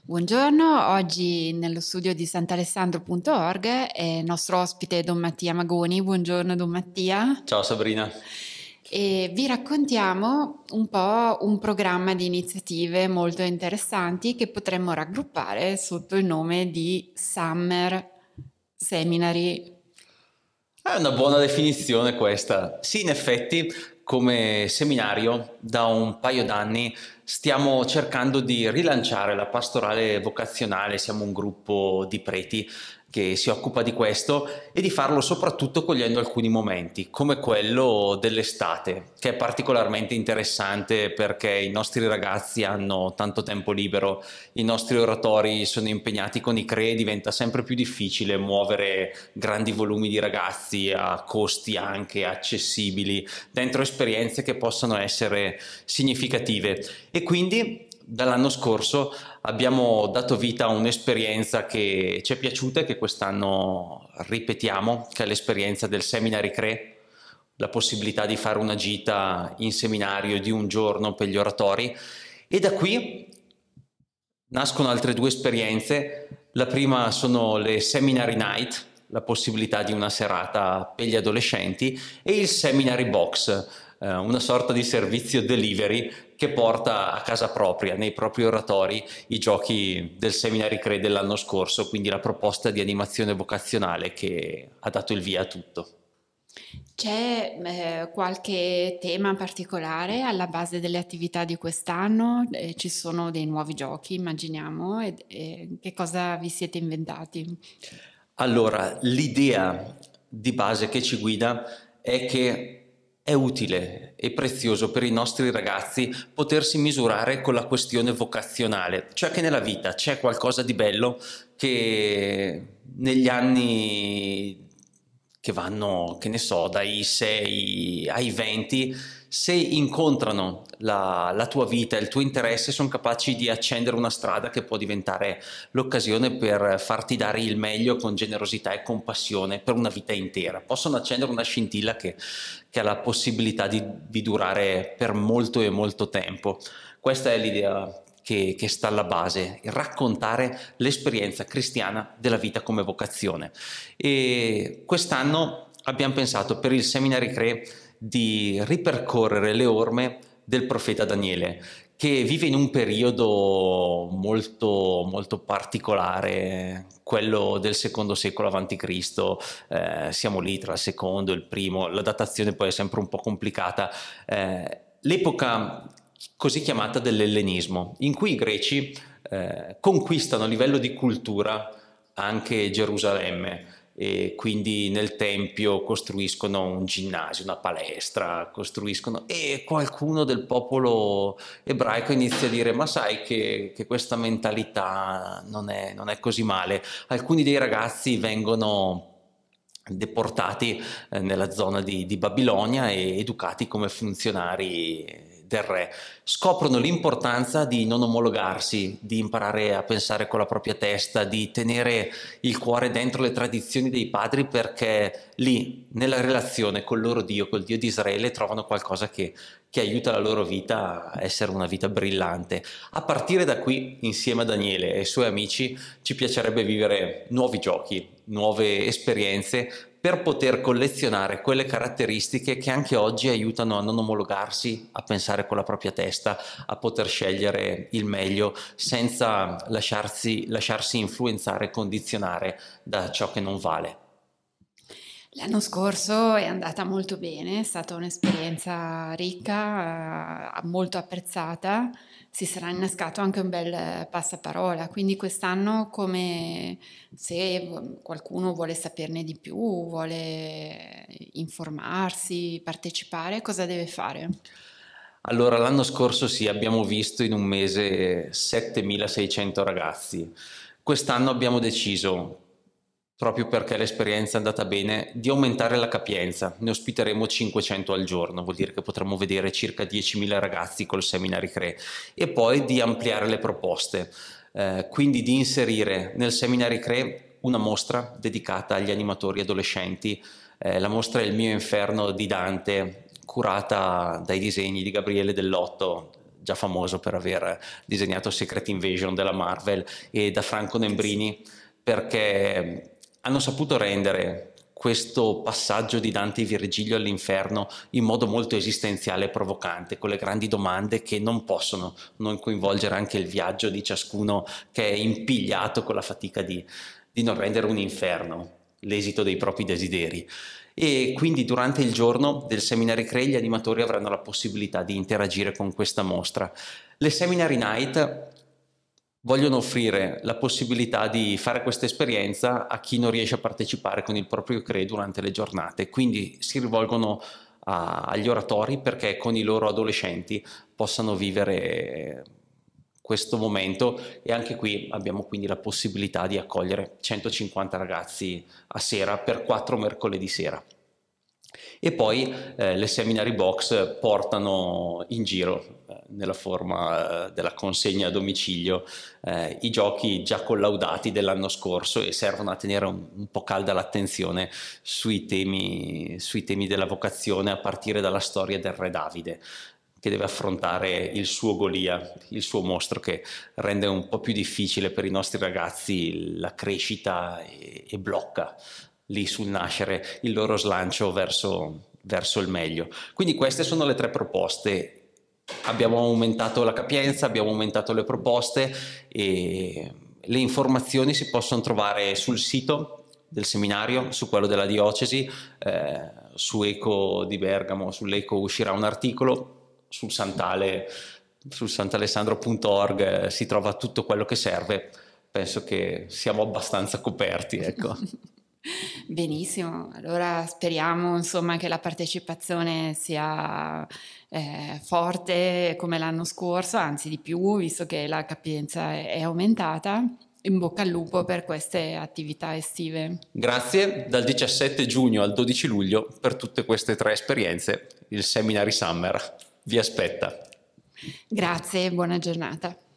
Buongiorno, oggi nello studio di sant'alessandro.org è il nostro ospite Don Mattia Magoni. Buongiorno Don Mattia. Ciao Sabrina. E vi raccontiamo un po' un programma di iniziative molto interessanti che potremmo raggruppare sotto il nome di Summer Seminary. È una buona definizione questa. Sì, in effetti, come seminario da un paio d'anni stiamo cercando di rilanciare la pastorale vocazionale, siamo un gruppo di preti che si occupa di questo e di farlo soprattutto cogliendo alcuni momenti, come quello dell'estate, che è particolarmente interessante perché i nostri ragazzi hanno tanto tempo libero, i nostri oratori sono impegnati con i CRE, diventa sempre più difficile muovere grandi volumi di ragazzi a costi anche accessibili, dentro esperienze che possono essere significative. E quindi dall'anno scorso abbiamo dato vita a un'esperienza che ci è piaciuta e che quest'anno ripetiamo, che è l'esperienza del Seminary CRE, la possibilità di fare una gita in seminario di un giorno per gli oratori e da qui nascono altre due esperienze. La prima sono le Seminary Night, la possibilità di una serata per gli adolescenti e il Seminary Box, eh, una sorta di servizio delivery che porta a casa propria, nei propri oratori, i giochi del Seminary Cray dell'anno scorso, quindi la proposta di animazione vocazionale che ha dato il via a tutto. C'è eh, qualche tema particolare alla base delle attività di quest'anno? Eh, ci sono dei nuovi giochi, immaginiamo, e, e che cosa vi siete inventati? Allora, l'idea di base che ci guida è che è utile e prezioso per i nostri ragazzi potersi misurare con la questione vocazionale, cioè che nella vita c'è qualcosa di bello che negli anni che vanno, che ne so, dai 6 ai 20, se incontrano la, la tua vita, il tuo interesse, sono capaci di accendere una strada che può diventare l'occasione per farti dare il meglio con generosità e compassione per una vita intera. Possono accendere una scintilla che, che ha la possibilità di, di durare per molto e molto tempo. Questa è l'idea che, che, sta alla base, raccontare l'esperienza cristiana della vita come vocazione. E quest'anno abbiamo pensato per il Seminary CRE di ripercorrere le orme del profeta Daniele, che vive in un periodo molto, molto particolare, quello del secondo secolo a.C. Eh, siamo lì tra il secondo e il primo, la datazione poi è sempre un po' complicata. Eh, l'epoca così chiamata dell'ellenismo, in cui i greci eh, conquistano a livello di cultura anche Gerusalemme e quindi nel Tempio costruiscono un ginnasio, una palestra, costruiscono e qualcuno del popolo ebraico inizia a dire ma sai che, che questa mentalità non è, non è così male. Alcuni dei ragazzi vengono deportati eh, nella zona di, di Babilonia e educati come funzionari del re, scoprono l'importanza di non omologarsi, di imparare a pensare con la propria testa, di tenere il cuore dentro le tradizioni dei padri perché lì, nella relazione con il loro Dio, col Dio di Israele, trovano qualcosa che, che aiuta la loro vita a essere una vita brillante. A partire da qui, insieme a Daniele e ai suoi amici, ci piacerebbe vivere nuovi giochi, nuove esperienze, per poter collezionare quelle caratteristiche che anche oggi aiutano a non omologarsi, a pensare con la propria testa, a poter scegliere il meglio senza lasciarsi, lasciarsi influenzare e condizionare da ciò che non vale. L'anno scorso è andata molto bene, è stata un'esperienza ricca, eh, molto apprezzata, si sarà innescato anche un bel passaparola, quindi quest'anno come se qualcuno vuole saperne di più, vuole informarsi, partecipare, cosa deve fare? Allora, l'anno scorso sì, abbiamo visto in un mese 7600 ragazzi. Quest'anno abbiamo deciso proprio perché l'esperienza è andata bene, di aumentare la capienza. Ne ospiteremo 500 al giorno, vuol dire che potremo vedere circa 10.000 ragazzi col Seminary CRE e poi di ampliare le proposte. Eh, quindi di inserire nel Seminary CRE una mostra dedicata agli animatori adolescenti. Eh, la mostra Il mio inferno di Dante, curata dai disegni di Gabriele Dell'Otto, già famoso per aver disegnato Secret Invasion della Marvel, e da Franco Nembrini, perché hanno saputo rendere questo passaggio di Dante e Virgilio all'inferno in modo molto esistenziale e provocante, con le grandi domande che non possono non coinvolgere anche il viaggio di ciascuno che è impigliato con la fatica di, di non rendere un inferno l'esito dei propri desideri. E quindi durante il giorno del Seminary Cray gli animatori avranno la possibilità di interagire con questa mostra. Le Seminary Night vogliono offrire la possibilità di fare questa esperienza a chi non riesce a partecipare con il proprio CRE durante le giornate, quindi si rivolgono a, agli oratori perché con i loro adolescenti possano vivere questo momento e anche qui abbiamo quindi la possibilità di accogliere 150 ragazzi a sera per quattro mercoledì sera e poi eh, le seminary box portano in giro eh, nella forma eh, della consegna a domicilio eh, i giochi già collaudati dell'anno scorso e servono a tenere un, un po' calda l'attenzione sui temi, sui temi della vocazione a partire dalla storia del re Davide che deve affrontare il suo Golia, il suo mostro che rende un po' più difficile per i nostri ragazzi la crescita e, e blocca lì sul nascere il loro slancio verso, verso il meglio. Quindi queste sono le tre proposte. Abbiamo aumentato la capienza, abbiamo aumentato le proposte e le informazioni si possono trovare sul sito del seminario, su quello della diocesi, eh, su Eco di Bergamo, sull'Eco uscirà un articolo, sul Sant'ale, sul sant'alessandro.org eh, si trova tutto quello che serve. Penso che siamo abbastanza coperti, ecco. Benissimo, allora speriamo insomma, che la partecipazione sia eh, forte come l'anno scorso, anzi di più, visto che la capienza è, aumentata in bocca al lupo per queste attività estive. Grazie dal 17 giugno al 12 luglio per tutte queste tre esperienze. Il Seminary Summer vi aspetta. Grazie e buona giornata.